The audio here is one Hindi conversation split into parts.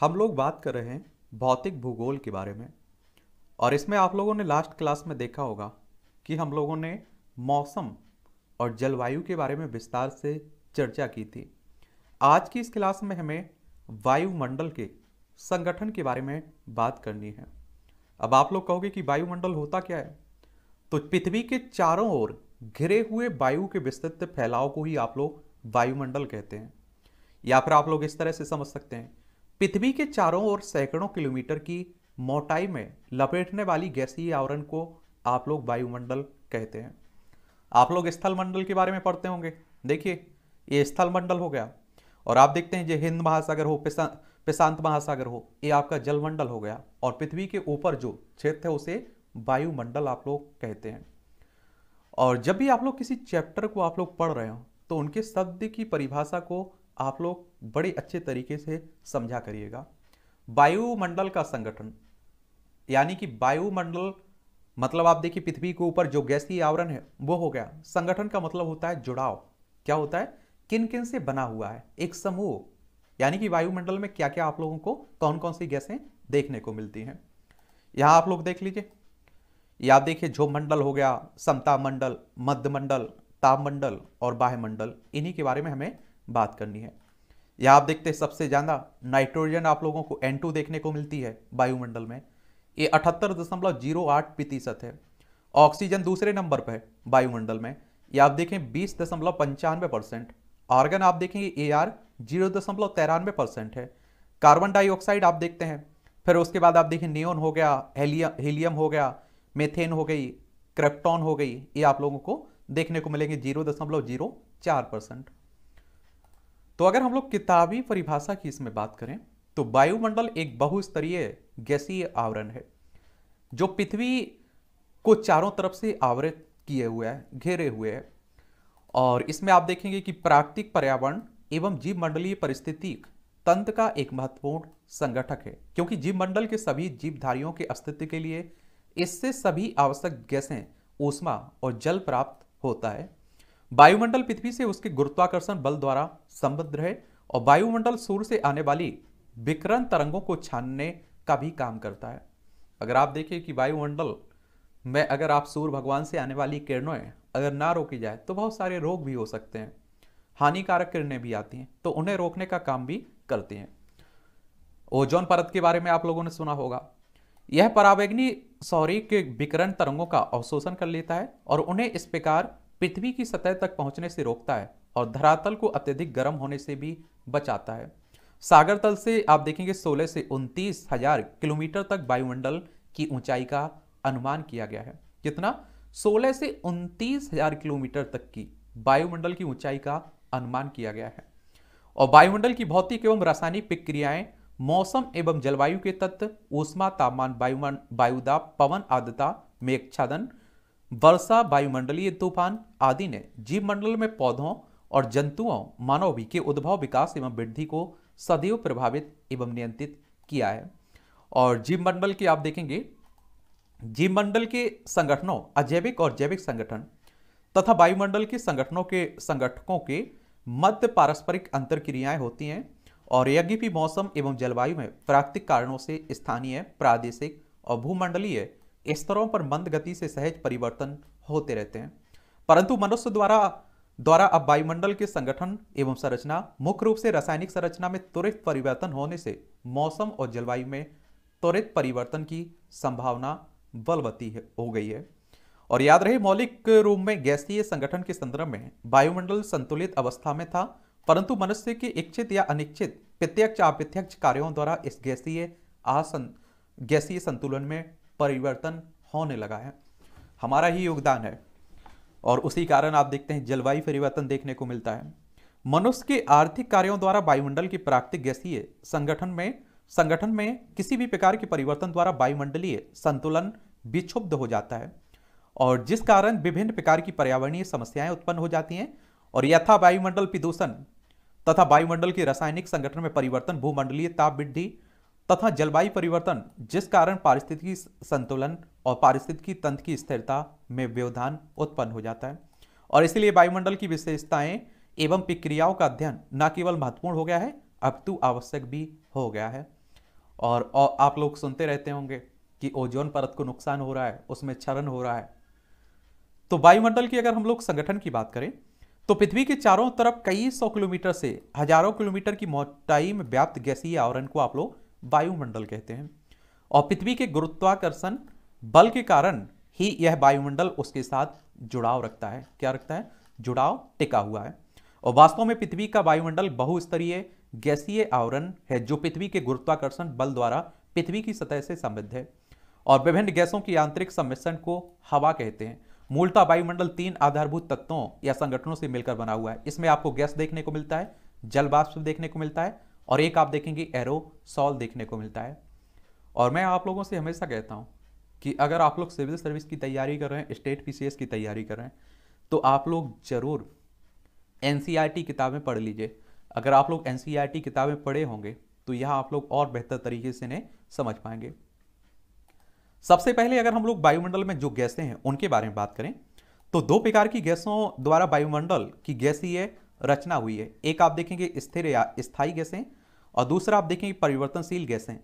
हम लोग बात कर रहे हैं भौतिक भूगोल के बारे में और इसमें आप लोगों ने लास्ट क्लास में देखा होगा कि हम लोगों ने मौसम और जलवायु के बारे में विस्तार से चर्चा की थी आज की इस क्लास में हमें वायुमंडल के संगठन के बारे में बात करनी है अब आप लोग कहोगे कि वायुमंडल होता क्या है तो पृथ्वी के चारों ओर घिरे हुए वायु के विस्तृत फैलाव को ही आप लोग वायुमंडल कहते हैं या फिर आप लोग इस तरह से समझ सकते हैं पृथ्वी के चारों ओर सैकड़ों किलोमीटर की मोटाई में लपेटने वाली गैसीय आवरण को आप लोग वायुमंडल कहते हैं आप लोग स्थल मंडल के बारे में पढ़ते होंगे देखिए ये स्थल मंडल हो गया और आप देखते हैं जो हिंद महासागर हो प्रशांत महासागर हो ये आपका जलमंडल हो गया और पृथ्वी के ऊपर जो क्षेत्र है उसे वायुमंडल आप लोग कहते हैं और जब भी आप लोग किसी चैप्टर को आप लोग पढ़ रहे हो तो उनके शब्द की परिभाषा को आप लोग बड़े अच्छे तरीके से समझा करिएगा वायुमंडल का संगठन यानी कि वायुमंडल मतलब आप देखिए पृथ्वी के ऊपर जो गैसीय आवरण है वो हो गया संगठन का मतलब होता है जुड़ाव क्या होता है किन किन से बना हुआ है एक समूह यानी कि वायुमंडल में क्या क्या आप लोगों को कौन कौन सी गैसें देखने को मिलती हैं यहाँ आप लोग देख लीजिए या देखिए जो मंडल हो गया समता मंडल मध्य मंडल ताप मंडल और बाह्य मंडल इन्हीं के बारे में हमें बात करनी है या आप देखते हैं सबसे ज़्यादा नाइट्रोजन आप लोगों को N2 देखने को मिलती है वायुमंडल में ये अठहत्तर दशमलव जीरो आठ प्रतिशत है ऑक्सीजन दूसरे नंबर पर है वायुमंडल में ये आप देखें बीस दशमलव पंचानवे परसेंट ऑर्गन आप देखेंगे ए आर जीरो दशमलव तिरानवे परसेंट है कार्बन डाइऑक्साइड आप देखते हैं फिर उसके बाद आप देखें नियोन हो गया हेलियम हीलियम हो गया मेथेन हो गई क्रेप्टॉन हो गई ये आप लोगों को देखने को मिलेंगे जीरो दशमलव जीरो चार परसेंट तो अगर हम लोग किताबी परिभाषा की इसमें बात करें तो वायुमंडल एक बहुस्तरीय गैसीय आवरण है जो पृथ्वी को चारों तरफ से आवरित किए हुए है घेरे हुए है और इसमें आप देखेंगे कि प्राकृतिक पर्यावरण एवं जीव मंडलीय परिस्थितिक तंत्र का एक महत्वपूर्ण संगठक है क्योंकि जीव मंडल के सभी जीवधारियों के अस्तित्व के लिए इससे सभी आवश्यक गैसें ऊष्मा और जल प्राप्त होता है वायुमंडल पृथ्वी से उसके गुरुत्वाकर्षण बल द्वारा संबद्ध है और वायुमंडल सूर्य से आने वाली विकरण तरंगों को छानने का भी काम करता है अगर आप देखिए कि वायुमंडल में अगर आप सूर्य भगवान से आने वाली किरणों अगर ना रोकी जाए तो बहुत सारे रोग भी हो सकते हैं हानिकारक किरणें भी आती हैं तो उन्हें रोकने का काम भी करते हैं ओजोन परत के बारे में आप लोगों ने सुना होगा यह परावैग्नि सौरी के विकरण तरंगों का अवशोषण कर लेता है और उन्हें इस प्रकार पृथ्वी की सतह तक पहुंचने से रोकता है और धरातल को अत्यधिक गर्म होने से भी बचाता है सागर तल से आप देखेंगे 16 से उनतीस हजार किलोमीटर तक वायुमंडल की ऊंचाई का अनुमान किया गया है कितना 16 से उनतीस हजार किलोमीटर तक की वायुमंडल की ऊंचाई का अनुमान किया गया है और वायुमंडल की भौतिक एवं रासायनिक प्रक्रियाएं मौसम एवं जलवायु के तत्व ऊष्मा तापमान वायुदा पवन मेघ छादन वर्षा वायुमंडलीय तूफान आदि ने जीव मंडल में पौधों और जंतुओं मानव भी के उद्भव विकास एवं वृद्धि को सदैव प्रभावित एवं नियंत्रित किया है और जीव मंडल की आप देखेंगे जीव मंडल के संगठनों अजैविक और जैविक संगठन तथा वायुमंडल के संगठनों के संगठकों के मध्य पारस्परिक अंतर क्रियाएं होती हैं और यज्ञ भी मौसम एवं जलवायु में प्राकृतिक कारणों से स्थानीय प्रादेशिक और भूमंडलीय स्तरों पर मंद गति से सहज परिवर्तन होते रहते हैं परंतु मनुष्य द्वारा द्वारा अब वायुमंडल के संगठन एवं संरचना मुख्य रूप से रासायनिक संरचना में त्वरित परिवर्तन होने से मौसम और जलवायु में त्वरित परिवर्तन की संभावना बलवती हो गई है और याद रहे मौलिक रूप में गैसीय संगठन के संदर्भ में वायुमंडल संतुलित अवस्था में था परंतु मनुष्य के इच्छित या अनिच्छित प्रत्यक्ष अप्रत्यक्ष कार्यों द्वारा इस गैसीय आसन गैसीय संतुलन में परिवर्तन होने लगा है हमारा ही योगदान है और उसी कारण आप देखते हैं जलवायु परिवर्तन देखने को मिलता है मनुष्य के आर्थिक कार्यों द्वारा वायुमंडल की प्राकृतिक गैसीय संगठन में संगठन में किसी भी प्रकार के परिवर्तन द्वारा वायुमंडलीय संतुलन विक्षुब्ध हो जाता है और जिस कारण विभिन्न प्रकार की पर्यावरणीय समस्याएं उत्पन्न हो जाती हैं और यथा वायुमंडल प्रदूषण तथा वायुमंडल के रासायनिक संगठन में परिवर्तन भूमंडलीय ताप वृद्धि तथा जलवायु परिवर्तन जिस कारण पारिस्थितिकी संतुलन और पारिस्थितिकी तंत्र की स्थिरता में व्यवधान उत्पन्न हो जाता है और इसलिए वायुमंडल की विशेषताएं एवं प्रक्रियाओं का अध्ययन न केवल महत्वपूर्ण हो गया है अपितु आवश्यक भी हो गया है और, और आप लोग सुनते रहते होंगे कि ओजोन परत को नुकसान हो रहा है उसमें क्षरण हो रहा है तो वायुमंडल की अगर हम लोग संगठन की बात करें तो पृथ्वी के चारों तरफ कई सौ किलोमीटर से हजारों किलोमीटर की मोटाई में व्याप्त गैसीय आवरण को आप लोग वायुमंडल कहते हैं और पृथ्वी के गुरुत्वाकर्षण बल के कारण ही यह वायुमंडल उसके साथ जुड़ाव रखता है क्या रखता है जुड़ाव टिका हुआ है और वास्तव में पृथ्वी का वायुमंडल बहुस्तरीय गैसीय आवरण है जो पृथ्वी के गुरुत्वाकर्षण बल द्वारा पृथ्वी की सतह से समृद्ध है और विभिन्न गैसों की आंतरिक सम्मिश्रण को हवा कहते हैं मूलतः वायुमंडल तीन आधारभूत तत्वों या संगठनों से मिलकर बना हुआ है इसमें आपको गैस देखने को मिलता है जल देखने को मिलता है और एक आप देखेंगे एरो सॉल देखने को मिलता है और मैं आप लोगों से हमेशा कहता हूँ कि अगर आप लोग सिविल सर्विस की तैयारी कर रहे हैं स्टेट पीसीएस की तैयारी कर रहे हैं तो आप लोग ज़रूर एन e किताबें पढ़ लीजिए अगर आप लोग एन e किताबें पढ़े होंगे तो यह आप लोग और बेहतर तरीके से इन्हें समझ पाएंगे सबसे पहले अगर हम लोग वायुमंडल में जो गैसें हैं उनके बारे में बात करें तो दो प्रकार की गैसों द्वारा वायुमंडल की गैसीय रचना हुई है एक आप देखेंगे स्थिर या स्थायी गैसें और दूसरा आप देखें परिवर्तनशील गैसें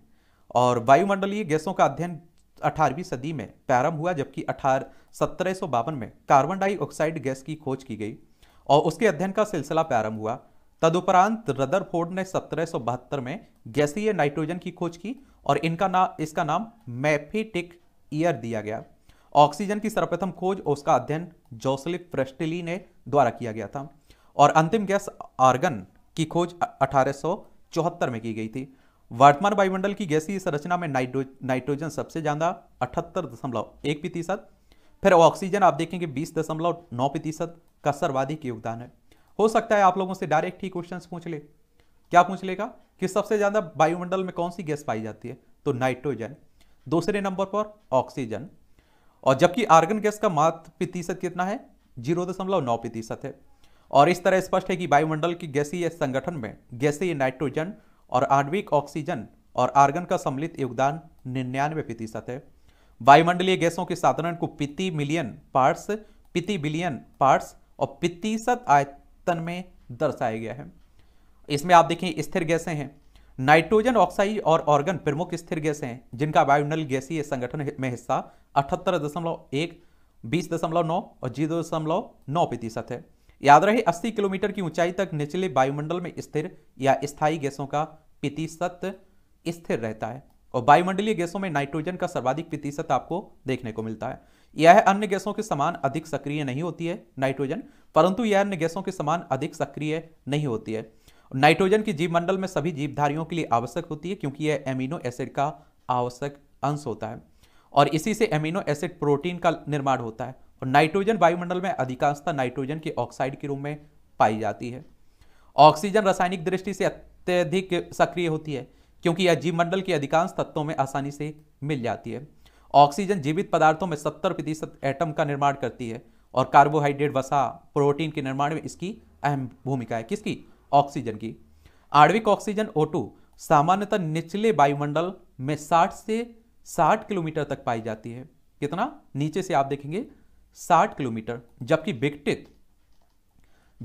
और वायुमंडलीय गैसों का अध्ययन 18वीं सदी में प्रारंभ हुआ जबकि अठारह सत्रह में कार्बन डाइऑक्साइड गैस की खोज की गई और उसके अध्ययन का सिलसिला प्रारंभ हुआ तदुपरांत रदरफोर्ड ने सत्रह में गैसीय नाइट्रोजन की खोज की और इनका नाम इसका नाम मैफेटिक ईयर दिया गया ऑक्सीजन की सर्वप्रथम खोज उसका अध्ययन जोसलिफ प्रेस्टिली ने द्वारा किया गया था और अंतिम गैस आर्गन की खोज अठारह चौहत्तर में की गई थी वर्तमान वायुमंडल की गैसीय संरचना में नाइट्रो नाइट्रोजन सबसे ज़्यादा अठहत्तर दशमलव एक प्रतिशत फिर ऑक्सीजन आप देखेंगे बीस दशमलव नौ प्रतिशत का सर्वाधिक योगदान है हो सकता है आप लोगों से डायरेक्ट ही क्वेश्चन पूछ ले क्या पूछ लेगा कि सबसे ज़्यादा वायुमंडल में कौन सी गैस पाई जाती है तो नाइट्रोजन दूसरे नंबर पर ऑक्सीजन और जबकि आर्गन गैस का मात्र प्रतिशत कितना है जीरो दशमलव नौ प्रतिशत है और इस तरह स्पष्ट है कि वायुमंडल की गैसीय संगठन में गैसीय नाइट्रोजन और आणविक ऑक्सीजन और आर्गन का सम्मिलित योगदान निन्यानवे प्रतिशत है वायुमंडलीय गैसों के साधारण को पिति मिलियन पार्ट्स पिति बिलियन पार्ट्स और प्रतिशत आयतन में दर्शाया गया है इसमें आप देखें स्थिर गैसें हैं नाइट्रोजन ऑक्साइड और ऑर्गन प्रमुख स्थिर गैसें हैं जिनका वायुमंडल गैसीय संगठन में हिस्सा अठहत्तर दशमलव एक बीस दशमलव नौ और जीरो दशमलव नौ प्रतिशत है याद रहे 80 किलोमीटर की ऊंचाई तक निचले वायुमंडल में स्थिर या स्थायी गैसों का प्रतिशत स्थिर रहता है और वायुमंडलीय गैसों में नाइट्रोजन का सर्वाधिक प्रतिशत आपको देखने को मिलता है यह अन्य गैसों के समान अधिक सक्रिय नहीं होती है नाइट्रोजन परंतु यह अन्य गैसों के समान अधिक सक्रिय नहीं होती है नाइट्रोजन की जीवमंडल में सभी जीवधारियों के लिए आवश्यक होती है क्योंकि यह एमिनो एसिड का आवश्यक अंश होता है और इसी से एमिनो एसिड प्रोटीन का निर्माण होता है और नाइट्रोजन वायुमंडल में अधिकांशतः नाइट्रोजन की ऑक्साइड के रूप में पाई जाती है ऑक्सीजन रासायनिक दृष्टि से अत्यधिक सक्रिय होती है क्योंकि यह जीवमंडल के अधिकांश तत्वों में आसानी से मिल जाती है ऑक्सीजन जीवित पदार्थों में सत्तर प्रतिशत एटम का निर्माण करती है और कार्बोहाइड्रेट वसा प्रोटीन के निर्माण में इसकी अहम भूमिका है किसकी ऑक्सीजन की आणविक ऑक्सीजन O2 सामान्यतः निचले वायुमंडल में 60 से 60 किलोमीटर तक पाई जाती है कितना नीचे से आप देखेंगे 60 किलोमीटर जबकि विकटित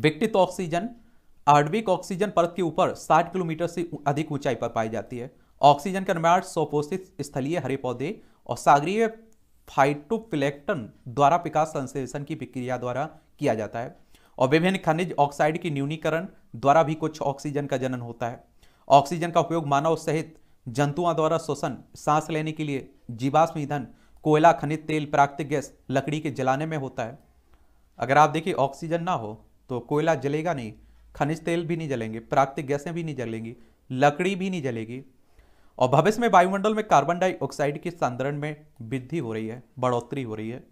विकटित ऑक्सीजन आर्डविक ऑक्सीजन परत के ऊपर 60 किलोमीटर से अधिक ऊंचाई पर पाई जाती है ऑक्सीजन का निर्माण स्वपोषित स्थलीय हरे पौधे और सागरीय फाइटोप्लैक्टन द्वारा विकास संश्लेषण की प्रक्रिया द्वारा किया जाता है और विभिन्न खनिज ऑक्साइड की न्यूनीकरण द्वारा भी कुछ ऑक्सीजन का जनन होता है ऑक्सीजन का उपयोग मानव सहित जंतुओं द्वारा शोषण सांस लेने के लिए जीवाश्म ईंधन कोयला खनिज तेल प्राकृतिक गैस लकड़ी के जलाने में होता है अगर आप देखिए ऑक्सीजन ना हो तो कोयला जलेगा नहीं खनिज तेल भी नहीं जलेंगे प्राकृतिक गैसें भी नहीं जलेंगी लकड़ी भी नहीं जलेगी और भविष्य में वायुमंडल में कार्बन डाइऑक्साइड के संदरण में वृद्धि हो रही है बढ़ोतरी हो रही है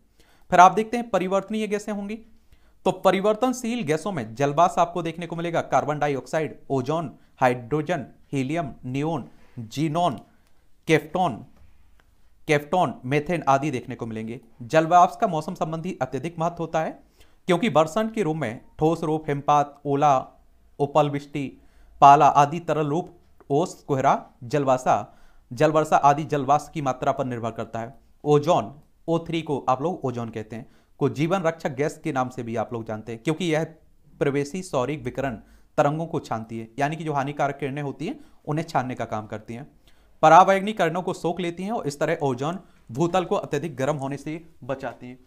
फिर आप देखते हैं परिवर्तनीय गैसें होंगी तो परिवर्तनशील गैसों में जलवास आपको देखने को मिलेगा carbon dioxide ozone hydrogen helium neon xenon केफ्टोन केफ्टॉन मेथेन आदि देखने को मिलेंगे जलवाप्स का मौसम संबंधी अत्यधिक महत्व होता है क्योंकि बर्सन के रूप में ठोस रूप हिमपात ओला उपलवृष्टि पाला आदि तरल रूप ओस कोहरा जलवासा जलवर्षा आदि जलवास की मात्रा पर निर्भर करता है ओजोन ओ को आप लोग ओजोन कहते हैं को जीवन रक्षक गैस के नाम से भी आप लोग जानते हैं क्योंकि यह प्रवेशी सौरिक विकरण तरंगों को छानती है यानी कि जो हानिकारक किरणें होती हैं उन्हें छानने का काम करती हैं परावैग्निक को सोख लेती हैं और इस तरह ओजोन भूतल को अत्यधिक गर्म होने से बचाती हैं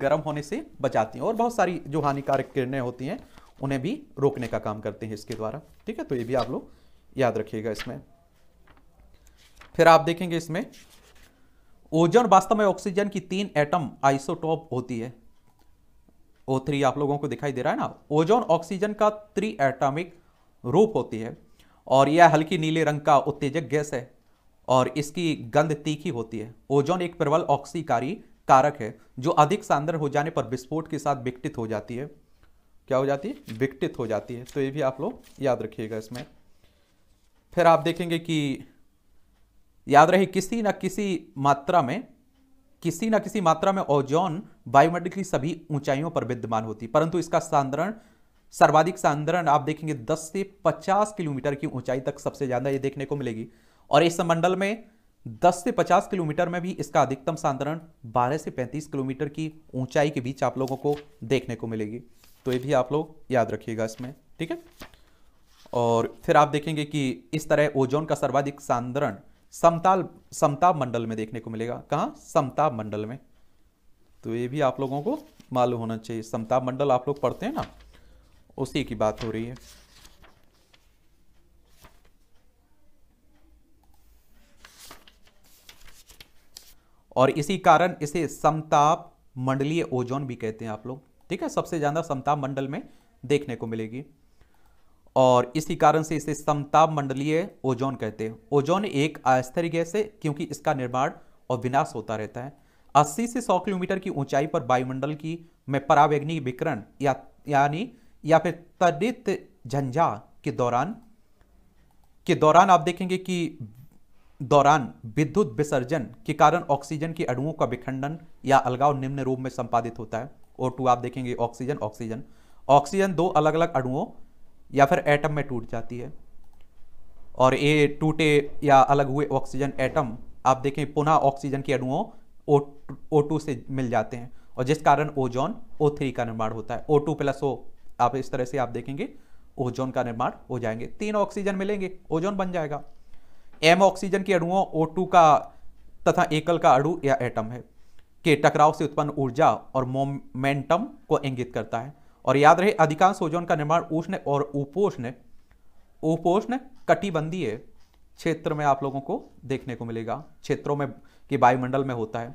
गर्म होने से बचाती हैं और बहुत सारी जो हानिकारक किरणें होती हैं उन्हें भी रोकने का काम करते हैं इसके द्वारा ठीक है तो ये भी आप लोग याद रखिएगा इसमें फिर आप देखेंगे इसमें ओजोन वास्तव में ऑक्सीजन की तीन एटम आइसोटॉप होती है ओ थ्री आप लोगों को दिखाई दे रहा है ना ओजोन ऑक्सीजन का त्रि एटॉमिक रूप होती है और यह हल्की नीले रंग का उत्तेजक गैस है और इसकी गंध तीखी होती है ओजोन एक प्रबल ऑक्सीकारी कारक है जो अधिक सांद्र हो जाने पर विस्फोट के साथ विकटित हो जाती है क्या हो जाती है विकटित हो जाती है तो ये भी आप लोग याद रखिएगा इसमें फिर आप देखेंगे कि याद रहे किसी न किसी मात्रा में किसी न किसी मात्रा में ओजोन वायुमंडल की सभी ऊंचाइयों पर विद्यमान होती है परंतु इसका सांद्रण सर्वाधिक सांद्रण आप देखेंगे 10 से 50 किलोमीटर की ऊंचाई तक सबसे ज़्यादा ये देखने को मिलेगी और इस मंडल में 10 से 50 किलोमीटर में भी इसका अधिकतम सांद्रण 12 से 35 किलोमीटर की ऊंचाई के बीच आप लोगों को देखने को मिलेगी तो ये भी आप लोग याद रखिएगा इसमें ठीक है और फिर आप देखेंगे कि इस तरह ओजोन का सर्वाधिक सांद्रण समताल समताप मंडल में देखने को मिलेगा कहाँ समताप मंडल में तो ये भी आप लोगों को मालूम होना चाहिए समताप मंडल आप लोग पढ़ते हैं ना उसी की बात हो रही है और इसी कारण इसे समताप मंडलीय ओजोन भी कहते हैं आप लोग ठीक है सबसे ज़्यादा समताप मंडल में देखने को मिलेगी और इसी कारण से इसे समताप मंडलीय ओजोन कहते हैं ओजोन एक अस्थिर गैस है क्योंकि इसका निर्माण और विनाश होता रहता है 80 से 100 किलोमीटर की ऊंचाई पर वायुमंडल की में परावैग्निक विकरण या यानी या फिर तरित झंझा के दौरान के दौरान आप देखेंगे कि दौरान विद्युत विसर्जन के कारण ऑक्सीजन के अणुओं का विखंडन या अलगाव निम्न रूप में संपादित होता है ओ टू आप देखेंगे ऑक्सीजन ऑक्सीजन ऑक्सीजन दो अलग अलग अणुओं या फिर एटम में टूट जाती है और ये टूटे या अलग हुए ऑक्सीजन एटम आप देखें पुनः ऑक्सीजन के अणुओं ओ ओ टू से मिल जाते हैं और जिस कारण ओजोन ओ थ्री का निर्माण होता है ओ टू प्लस ओ आप इस तरह से आप देखेंगे ओजोन का निर्माण हो जाएंगे तीन ऑक्सीजन मिलेंगे ओजोन बन जाएगा एम ऑक्सीजन के अणुओं ओ का तथा एकल का अणु या एटम है के टकराव से उत्पन्न ऊर्जा और मोमेंटम को इंगित करता है और याद रहे अधिकांश ओजोन का निर्माण उष्ण और उपोष्ण उपोष्ण कटिबंधीय क्षेत्र में आप लोगों को देखने को मिलेगा क्षेत्रों में के वायुमंडल में होता है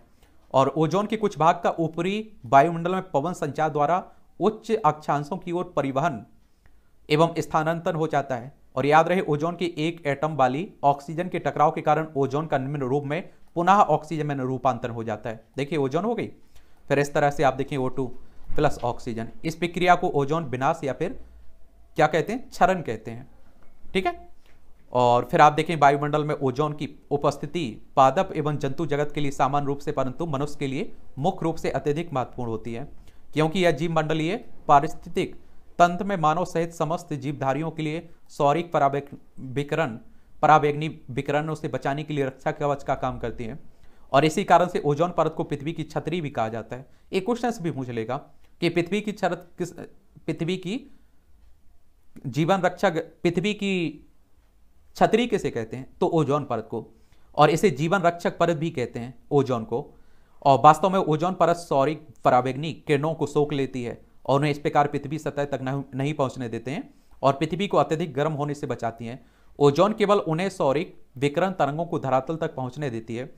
और ओजोन के कुछ भाग का ऊपरी वायुमंडल में पवन संचार द्वारा उच्च अक्षांशों की ओर परिवहन एवं स्थानांतरण हो जाता है और याद रहे ओजोन के एक एटम वाली ऑक्सीजन के टकराव के कारण ओजोन का निम्न रूप में पुनः ऑक्सीजन में रूपांतरण हो जाता है देखिए ओजोन हो गई फिर इस तरह से आप देखिए ओ टू प्लस ऑक्सीजन इस प्रक्रिया को ओजोन विनाश या फिर क्या कहते हैं क्षरण कहते हैं ठीक है और फिर आप देखें वायुमंडल में ओजोन की उपस्थिति पादप एवं जंतु जगत के लिए सामान्य रूप से परंतु मनुष्य के लिए मुख्य रूप से अत्यधिक महत्वपूर्ण होती है क्योंकि यह जीव मंडलीय पारिस्थितिक तंत्र में मानव सहित समस्त जीवधारियों के लिए सौरिक विकरण परावेग्नि विकरणों से बचाने के लिए रक्षा कवच का काम करती है और इसी कारण से ओजोन परत को पृथ्वी की छतरी भी कहा जाता है एक क्वेश्चन भी पूछ लेगा कि पृथ्वी की छत किस पृथ्वी की जीवन रक्षा पृथ्वी की छतरी किसे कहते हैं तो ओजोन परत को और इसे जीवन रक्षक परत भी कहते हैं ओजोन को और वास्तव में ओजोन परत सौरिक परावेग्नि किरणों को सोख लेती है और उन्हें इस प्रकार पृथ्वी सतह तक नहीं पहुंचने देते हैं और पृथ्वी को अत्यधिक गर्म होने से बचाती हैं ओजोन केवल उन्हें सौरिक विकरण तरंगों को धरातल तक पहुंचने देती है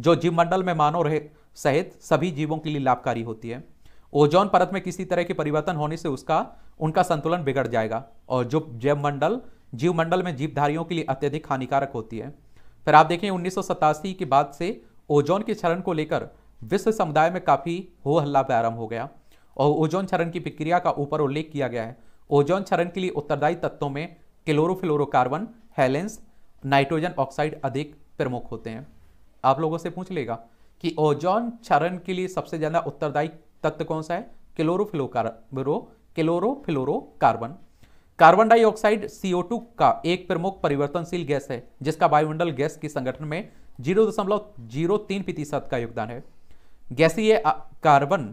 जो जीवमंडल में मानव रहे सहित सभी जीवों के लिए लाभकारी होती है ओजोन परत में किसी तरह के परिवर्तन होने से उसका उनका संतुलन बिगड़ जाएगा और जो जीव जीवमंडल में जीवधारियों के लिए अत्यधिक हानिकारक होती है फिर आप देखें उन्नीस के बाद से ओजोन के क्षरण को लेकर विश्व समुदाय में काफ़ी हो हल्ला प्रारंभ हो गया और ओजोन क्षरण की प्रक्रिया का ऊपर उल्लेख किया गया है ओजोन क्षरण के लिए उत्तरदायी तत्वों में क्लोरोफ्लोरोकार्बन हेलेंस नाइट्रोजन ऑक्साइड अधिक प्रमुख होते हैं आप लोगों से पूछ लेगा कि ओजोन क्षरण के लिए सबसे ज़्यादा उत्तरदायी तत्व कौन सा है chlorofluoro chlorofluorocarbon carbon dioxide CO का एक प्रमुख परिवर्तनशील गैस है जिसका वायुमंडल गैस के संगठन में जीरो दशमलव जीरो तीन प्रतिशत का योगदान है गैसीय कार्बन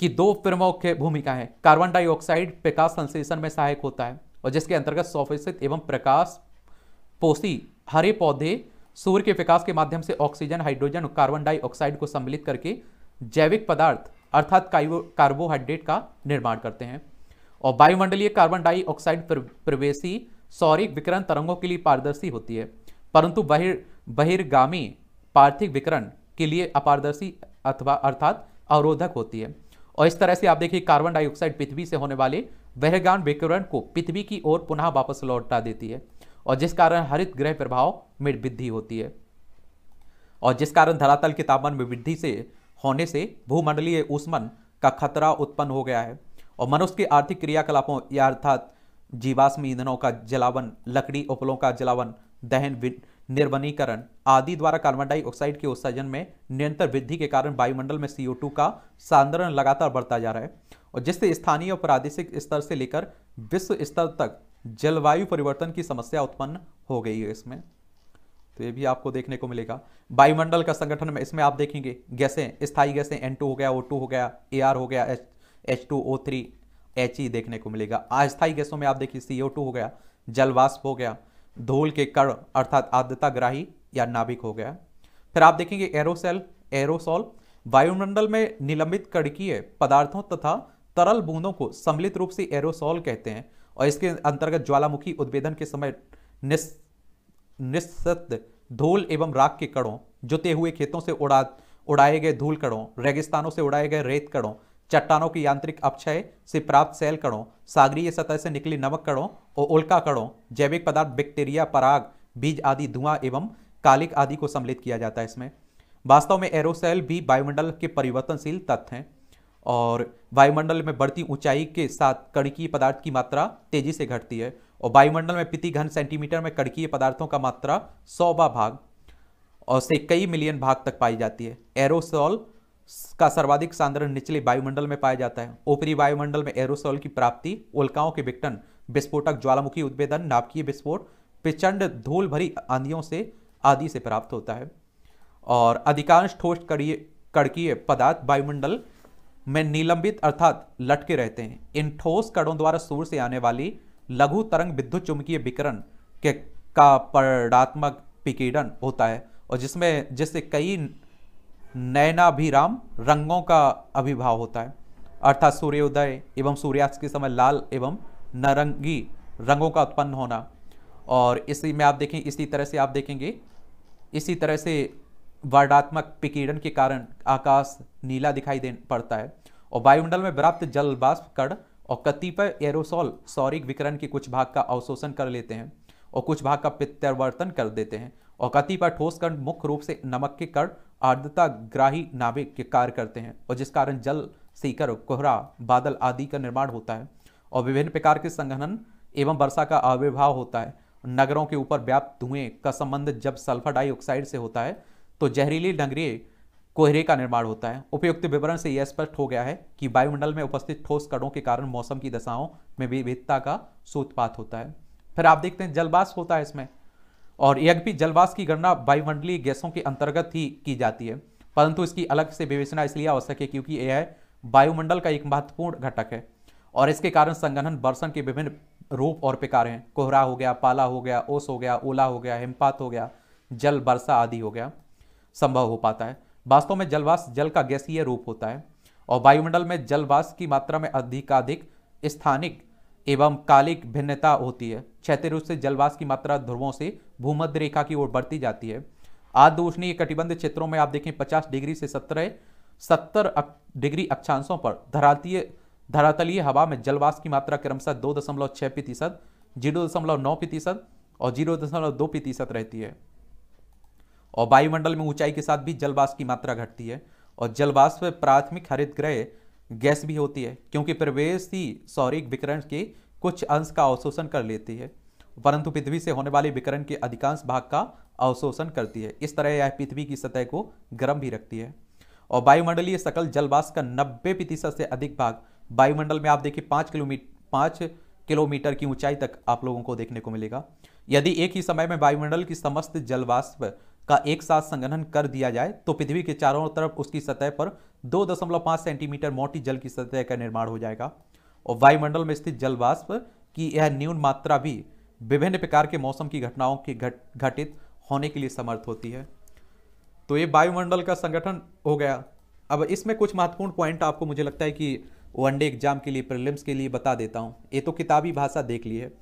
की दो प्रमुख भूमिका है कार्बन डाइऑक्साइड प्रकाश संश्लेषण में सहायक होता है और जिसके अंतर्गत सौफेसित एवं प्रकाश पोषी हरे पौधे सूर्य के विकास के माध्यम से ऑक्सीजन हाइड्रोजन और कार्बन डाइऑक्साइड को सम्मिलित करके जैविक पदार्थ अर्थात कार्बोहाइड्रेट का निर्माण करते हैं और वायुमंडलीय कार्बन डाइऑक्साइड प्रवेशी सौरिक विकरण तरंगों के लिए पारदर्शी होती है परंतु बहिर् बहिर्गामी पार्थिव विकरण के लिए अपारदर्शी अथवा अर्थात अवरोधक होती है और इस तरह से आप देखिए कार्बन डाइऑक्साइड पृथ्वी से होने वाले वहगान विकिरण को पृथ्वी की ओर पुनः वापस लौटा देती है और जिस कारण हरित ग्रह प्रभाव में वृद्धि होती है और जिस कारण धरातल के तापमान में वृद्धि से होने से भूमंडलीय उष्मन का खतरा उत्पन्न हो गया है और मनुष्य के आर्थिक क्रियाकलापों या अर्थात जीवाश्म ईंधनों का जलावन लकड़ी उपलों का जलावन दहन निर्वनीकरण आदि द्वारा कार्बन डाइऑक्साइड के उत्सर्जन में निरंतर वृद्धि के कारण वायुमंडल में सीओ का सांद्रण लगातार बढ़ता जा रहा है और जिससे स्थानीय और प्रादेशिक स्तर से लेकर विश्व स्तर तक जलवायु परिवर्तन की समस्या उत्पन्न हो गई है इसमें तो ये भी आपको देखने को मिलेगा वायुमंडल का संगठन में इसमें आप देखेंगे गैसें स्थायी गैसें एन हो गया ओ हो गया ए हो गया H H two O three H E देखने को मिलेगा अस्थायी गैसों में आप देखिए सी हो गया जलवाष्प हो गया धूल के कण अर्थात आर्द्रता ग्राही या नाभिक हो गया फिर आप देखेंगे एरोसेल एरोसॉल वायुमंडल में निलंबित कड़कीय पदार्थों तथा तरल बूंदों को सम्मिलित रूप से एरोसॉल कहते हैं और इसके अंतर्गत ज्वालामुखी उद्भेदन के समय निस् धूल एवं राख के कणों जुते हुए खेतों से उड़ा उड़ाए गए धूल कणों रेगिस्तानों से उड़ाए गए रेत कणों चट्टानों की यांत्रिक अपक्षय से प्राप्त सेल कणों सागरीय सतह से निकली नमक कणों और उल्का कणों जैविक पदार्थ बैक्टीरिया पराग बीज आदि धुआं एवं कालिक आदि को सम्मिलित किया जाता है इसमें वास्तव में एरोसेल भी वायुमंडल के परिवर्तनशील तत्व हैं और वायुमंडल में बढ़ती ऊंचाई के साथ कड़कीय पदार्थ की मात्रा तेजी से घटती है और वायुमंडल में प्रति घन सेंटीमीटर में कड़कीय पदार्थों का मात्रा सौवा भाग और से कई मिलियन भाग तक पाई जाती है एरोसोल का सर्वाधिक सांद्रण निचले वायुमंडल में पाया जाता है ऊपरी वायुमंडल में एरोसोल की प्राप्ति उल्काओं के विघटन विस्फोटक ज्वालामुखी उद्भेदन नाभिकीय विस्फोट प्रचंड धूल भरी आंधियों से आदि से प्राप्त होता है और अधिकांश ठोस कड़कीय पदार्थ वायुमंडल में निलंबित अर्थात लटके रहते हैं इन ठोस कड़ों द्वारा सूर्य से आने वाली लघु तरंग विद्युत चुंबकीय विकरण के का परिणात्मक विकीर्ण होता है और जिसमें जिससे कई नयनाभिराम रंगों का अभिभाव होता है अर्थात सूर्योदय एवं सूर्यास्त के समय लाल एवं नारंगी रंगों का उत्पन्न होना और इसी में आप देखें इसी तरह से आप देखेंगे इसी तरह से वर्णात्मक विकिरण के कारण आकाश नीला दिखाई दे पड़ता है और वायुमंडल में व्याप्त जल बाष्प कण और कतिपय एरोसोल सौरिक विकरण के कुछ भाग का अवशोषण कर लेते हैं और कुछ भाग का प्रत्यावर्तन कर देते हैं और गति पर ठोस कण मुख्य रूप से नमक के कण आर्द्रता ग्राही नाभे के कार्य करते हैं और जिस कारण जल सीकर कोहरा बादल आदि का निर्माण होता है और विभिन्न प्रकार के संघनन एवं वर्षा का आविर्भाव होता है नगरों के ऊपर व्याप्त धुएं का संबंध जब सल्फर डाइऑक्साइड से होता है तो जहरीली नगरीय कोहरे का निर्माण होता है उपयुक्त विवरण से यह स्पष्ट हो गया है कि वायुमंडल में उपस्थित ठोस कणों के कारण मौसम की दशाओं में विविधता का सूत्रपात होता है फिर आप देखते हैं जलवास होता है इसमें और यद्यपि जलवास की गणना वायुमंडलीय गैसों के अंतर्गत ही की जाती है परंतु इसकी अलग से विवेचना इसलिए आवश्यक है क्योंकि यह वायुमंडल का एक महत्वपूर्ण घटक है और इसके कारण संगठन बर्षण के विभिन्न रूप और प्रकार हैं कोहरा हो गया पाला हो गया ओस हो गया ओला हो गया हिमपात हो गया जल वर्षा आदि हो गया संभव हो पाता है वास्तव में जलवास जल का गैसीय रूप होता है और वायुमंडल में जलवास की मात्रा में अधिकाधिक स्थानिक एवं कालिक भिन्नता होती है क्षेत्र से जलवास की मात्रा ध्रुवों से भूमध्य रेखा की ओर बढ़ती जाती है आदि आदोषणीय कटिबंध क्षेत्रों में आप देखें 50 डिग्री से 17 सत्तर डिग्री अक्षांशों पर धरातीय धरातलीय हवा में जलवास की मात्रा क्रमशः दो दशमलव छः प्रतिशत जीरो दशमलव नौ प्रतिशत और जीरो दशमलव दो प्रतिशत रहती है और वायुमंडल में ऊंचाई के साथ भी जलवास की मात्रा घटती है और जलवाष्प प्राथमिक हरित ग्रह गैस भी होती है क्योंकि प्रवेश ही सौरिक विकरण के कुछ अंश का अवशोषण कर लेती है परंतु पृथ्वी से होने वाले विकरण के अधिकांश भाग का अवशोषण करती है इस तरह यह पृथ्वी की सतह को गर्म भी रखती है और वायुमंडलीय सकल जलवास का 90 प्रतिशत से अधिक भाग वायुमंडल में आप देखिए पाँच किलोमीटर पाँच किलोमीटर की ऊंचाई तक आप लोगों को देखने को मिलेगा यदि एक ही समय में वायुमंडल की समस्त जलवाष्प का एक साथ संगठन कर दिया जाए तो पृथ्वी के चारों तरफ उसकी सतह पर दो दशमलव पांच सेंटीमीटर मोटी जल की सतह का निर्माण हो जाएगा और वायुमंडल में स्थित जल वाष्प की यह न्यून मात्रा भी विभिन्न प्रकार के मौसम की घटनाओं के घट घटित होने के लिए समर्थ होती है तो ये वायुमंडल का संगठन हो गया अब इसमें कुछ महत्वपूर्ण पॉइंट आपको मुझे लगता है कि वनडे एग्जाम के लिए प्रिलिम्स के लिए बता देता हूँ ये तो किताबी भाषा देख ली है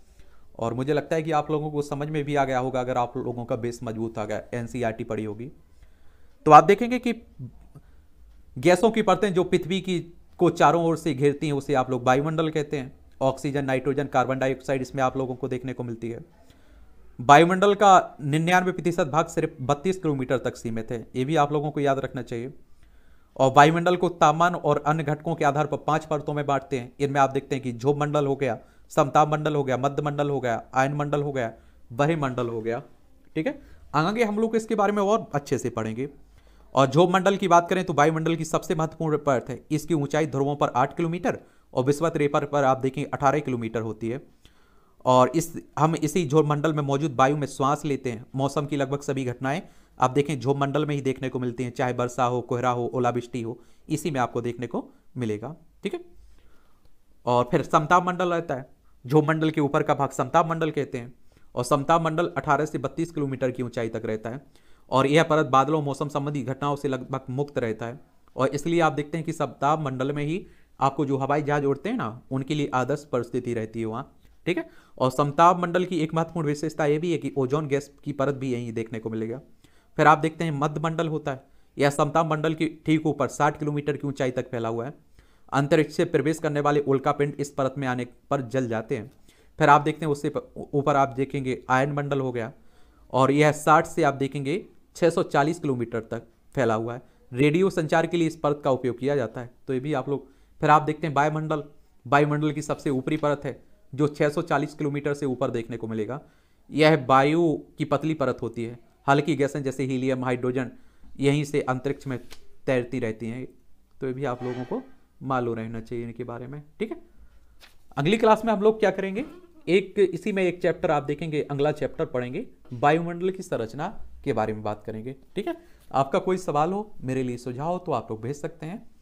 और मुझे लगता है कि आप लोगों को समझ में भी आ गया होगा अगर आप लोगों का बेस मजबूत आ गया एन e पड़ी होगी तो आप देखेंगे कि गैसों की परतें जो पृथ्वी की को चारों ओर से घेरती हैं उसे आप लोग वायुमंडल कहते हैं ऑक्सीजन नाइट्रोजन कार्बन डाइऑक्साइड इसमें आप लोगों को देखने को मिलती है वायुमंडल का निन्यानवे प्रतिशत भाग सिर्फ बत्तीस किलोमीटर तक सीमित है ये भी आप लोगों को याद रखना चाहिए और वायुमंडल को तापमान और अन्य घटकों के आधार पर पांच परतों में बांटते हैं इनमें आप देखते हैं कि झोप मंडल हो गया समताप मंडल हो गया मध्य मंडल हो गया आयन मंडल हो गया बहिमंडल हो गया ठीक है आगे हम लोग इसके बारे में और अच्छे से पढ़ेंगे और जो मंडल की बात करें तो वायुमंडल की सबसे महत्वपूर्ण परत है इसकी ऊंचाई ध्रुवों पर आठ किलोमीटर और विश्वत रेपर पर आप देखें अठारह किलोमीटर होती है और इस हम इसी झोर मंडल में मौजूद वायु में श्वास लेते हैं मौसम की लगभग सभी घटनाएं आप देखें झोम मंडल में ही देखने को मिलती हैं चाहे वर्षा हो कोहरा हो ओलावृष्टि हो इसी में आपको देखने को मिलेगा ठीक है और फिर समताप मंडल रहता है झोम मंडल के ऊपर का भाग समताप मंडल कहते हैं और समताप मंडल 18 से 32 किलोमीटर की ऊंचाई तक रहता है और यह परत बादलों मौसम संबंधी घटनाओं से लगभग मुक्त रहता है और इसलिए आप देखते हैं कि सप्ताह मंडल में ही आपको जो हवाई जहाज उड़ते हैं ना उनके लिए आदर्श परिस्थिति रहती है वहाँ ठीक है और समताप मंडल की एक महत्वपूर्ण विशेषता यह भी है कि ओजोन गैस की परत भी यहीं देखने को मिलेगा फिर आप देखते हैं मध्य मंडल होता है यह समताप मंडल के ठीक ऊपर 60 किलोमीटर की ऊंचाई तक फैला हुआ है अंतरिक्ष से प्रवेश करने वाले उल्का पिंड इस परत में आने पर जल जाते हैं फिर आप देखते हैं उससे ऊपर आप देखेंगे आयन मंडल हो गया और यह साठ से आप देखेंगे 640 किलोमीटर तक फैला हुआ है रेडियो संचार के लिए इस परत का उपयोग किया जाता है तो ये भी आप लोग फिर आप देखते हैं वायुमंडल वायुमंडल की सबसे ऊपरी परत है जो 640 किलोमीटर से ऊपर देखने को मिलेगा यह वायु की पतली परत होती है हल्की गैसें जैसे हीलियम हाइड्रोजन यहीं से अंतरिक्ष में तैरती रहती हैं तो ये भी आप लोगों को मालूम रहना चाहिए इनके बारे में ठीक है अगली क्लास में हम लोग क्या करेंगे एक इसी में एक चैप्टर आप देखेंगे अगला चैप्टर पढ़ेंगे वायुमंडल की संरचना के बारे में बात करेंगे ठीक है आपका कोई सवाल हो मेरे लिए सुझाव हो तो आप लोग भेज सकते हैं